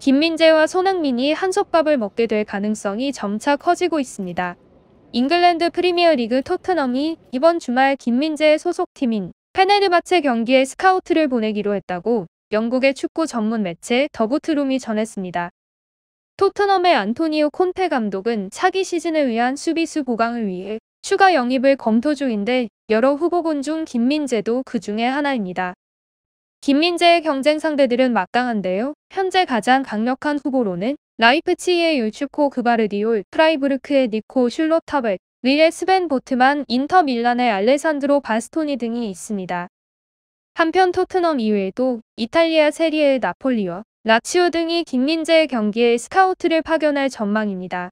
김민재와 손흥민이 한솥밥을 먹게 될 가능성이 점차 커지고 있습니다. 잉글랜드 프리미어리그 토트넘이 이번 주말 김민재의 소속팀인 페네르바체 경기에 스카우트를 보내기로 했다고 영국의 축구 전문 매체 더부트룸이 전했습니다. 토트넘의 안토니오 콘테 감독은 차기 시즌을 위한 수비수 보강을 위해 추가 영입을 검토 중인데 여러 후보군 중 김민재도 그 중에 하나입니다. 김민재의 경쟁 상대들은 막강한데요. 현재 가장 강력한 후보로는 라이프치히의 유슈코 그바르디올, 프라이부르크의 니코 슐로타벨, 리의 스벤 보트만, 인터 밀란의 알레산드로 바스토니 등이 있습니다. 한편 토트넘 이외에도 이탈리아 세리에의 나폴리와 라치오 등이 김민재의 경기에 스카우트를 파견할 전망입니다.